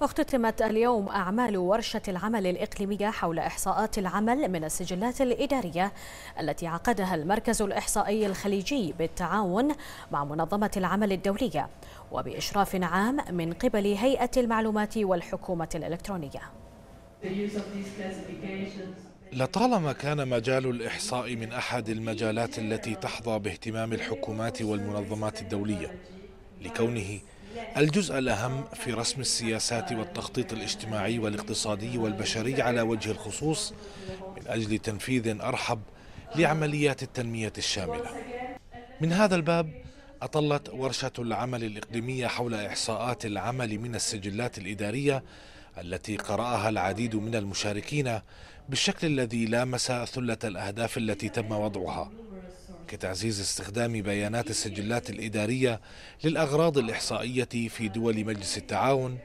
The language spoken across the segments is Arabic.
واختتمت اليوم أعمال ورشة العمل الإقليمية حول إحصاءات العمل من السجلات الإدارية التي عقدها المركز الإحصائي الخليجي بالتعاون مع منظمة العمل الدولية وبإشراف عام من قبل هيئة المعلومات والحكومة الإلكترونية لطالما كان مجال الإحصاء من أحد المجالات التي تحظى باهتمام الحكومات والمنظمات الدولية لكونه الجزء الأهم في رسم السياسات والتخطيط الاجتماعي والاقتصادي والبشري على وجه الخصوص من أجل تنفيذ أرحب لعمليات التنمية الشاملة من هذا الباب أطلت ورشة العمل الإقليمية حول إحصاءات العمل من السجلات الإدارية التي قرأها العديد من المشاركين بالشكل الذي لامس ثلة الأهداف التي تم وضعها كتعزيز استخدام بيانات السجلات الإدارية للأغراض الإحصائية في دول مجلس التعاون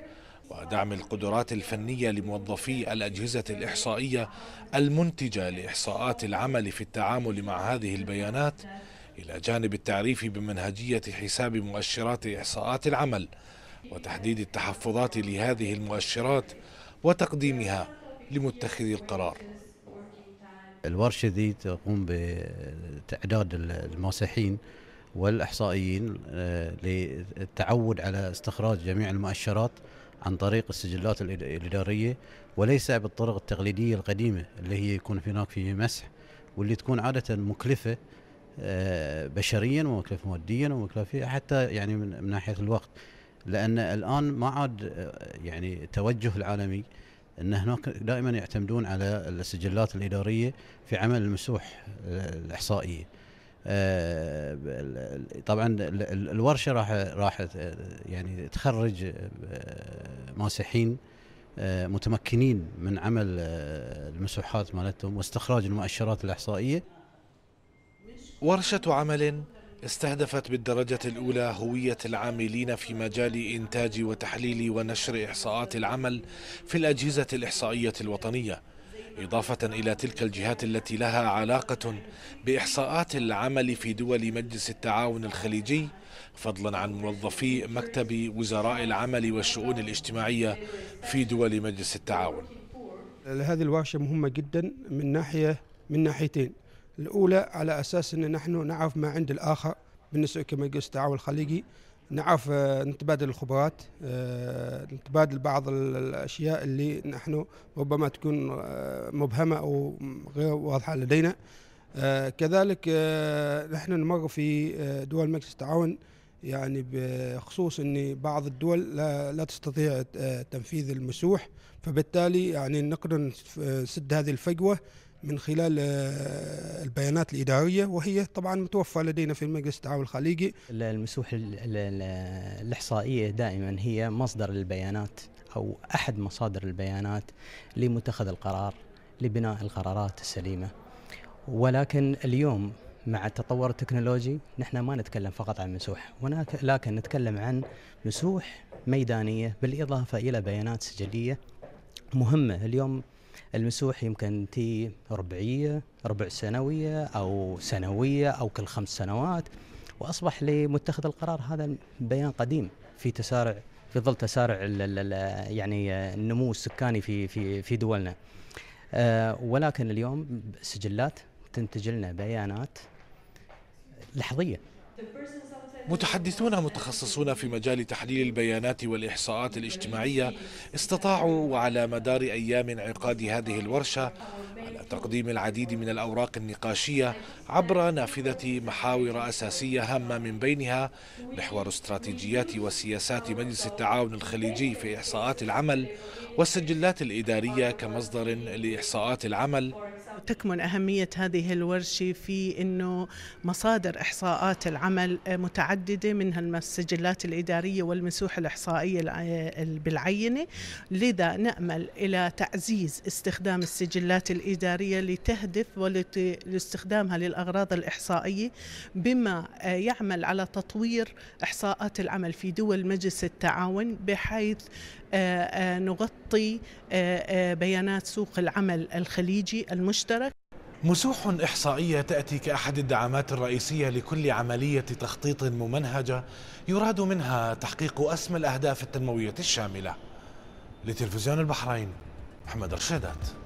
ودعم القدرات الفنية لموظفي الأجهزة الإحصائية المنتجة لإحصاءات العمل في التعامل مع هذه البيانات إلى جانب التعريف بمنهجية حساب مؤشرات إحصاءات العمل وتحديد التحفظات لهذه المؤشرات وتقديمها لمتخذي القرار الورشة ذي تقوم بتعداد الماسحين والإحصائيين آه، للتعود على استخراج جميع المؤشرات عن طريق السجلات الإدارية وليس بالطرق التقليدية القديمة اللي هي يكون هناك في مسح واللي تكون عادة مكلفة آه، بشريا ومكلفة ماديا ومكلفة حتى يعني من ناحية الوقت لأن الآن ما عاد آه، يعني التوجه العالمي ان هناك دائما يعتمدون على السجلات الاداريه في عمل المسوح الاحصائيه. آه، طبعا الورشه راح راح يعني تخرج آه، ماسحين آه، متمكنين من عمل المسوحات مالتهم واستخراج المؤشرات الاحصائيه ورشه عمل استهدفت بالدرجة الأولى هوية العاملين في مجال إنتاج وتحليل ونشر إحصاءات العمل في الأجهزة الإحصائية الوطنية إضافة إلى تلك الجهات التي لها علاقة بإحصاءات العمل في دول مجلس التعاون الخليجي فضلا عن موظفي مكتب وزراء العمل والشؤون الاجتماعية في دول مجلس التعاون هذه الورشة مهمة جدا من ناحية من ناحيتين الاولى على اساس ان نحن نعرف ما عند الاخر بالنسبه كما قلت التعاون الخليجي نعرف آه، نتبادل الخبرات آه، نتبادل بعض الاشياء اللي نحن ربما تكون آه، مبهمه او غير واضحه لدينا كذلك نحن نمر في دول مجلس التعاون يعني بخصوص ان بعض الدول لا, لا تستطيع تنفيذ المسوح فبالتالي يعني نقدر نسد هذه الفجوه من خلال آه، البيانات الإدارية وهي طبعا متوفرة لدينا في مجلس التعاون الخليجي المسوح الإحصائية دائما هي مصدر البيانات أو أحد مصادر البيانات لمتخذ القرار لبناء القرارات السليمة ولكن اليوم مع التطور التكنولوجي نحن ما نتكلم فقط عن مسوح ولكن نتكلم عن مسوح ميدانية بالإضافة إلى بيانات سجلية مهمة اليوم المسوح يمكن تي ربعيه ربع سنويه او سنويه او كل خمس سنوات واصبح لمتخذ القرار هذا بيان قديم في تسارع في ظل تسارع يعني النمو السكاني في في في دولنا. آه، ولكن اليوم سجلات تنتج لنا بيانات لحظيه. متحدثون متخصصون في مجال تحليل البيانات والإحصاءات الاجتماعية استطاعوا وعلى مدار أيام انعقاد هذه الورشة على تقديم العديد من الأوراق النقاشية عبر نافذة محاور أساسية هامة من بينها محور استراتيجيات وسياسات مجلس التعاون الخليجي في إحصاءات العمل والسجلات الإدارية كمصدر لإحصاءات العمل تكمن أهمية هذه الورشة في أنه مصادر إحصاءات العمل متعددة منها السجلات الإدارية والمسوح الإحصائية بالعينة لذا نأمل إلى تعزيز استخدام السجلات الإدارية لتهدف ولاستخدامها للأغراض الإحصائية بما يعمل على تطوير إحصاءات العمل في دول مجلس التعاون بحيث آه، آه، نغطي آه، بيانات سوق العمل الخليجي المشترك مسوح إحصائية تأتي كأحد الدعامات الرئيسية لكل عملية تخطيط ممنهجة يراد منها تحقيق أسمى الأهداف التنموية الشاملة لتلفزيون البحرين محمد رشيدات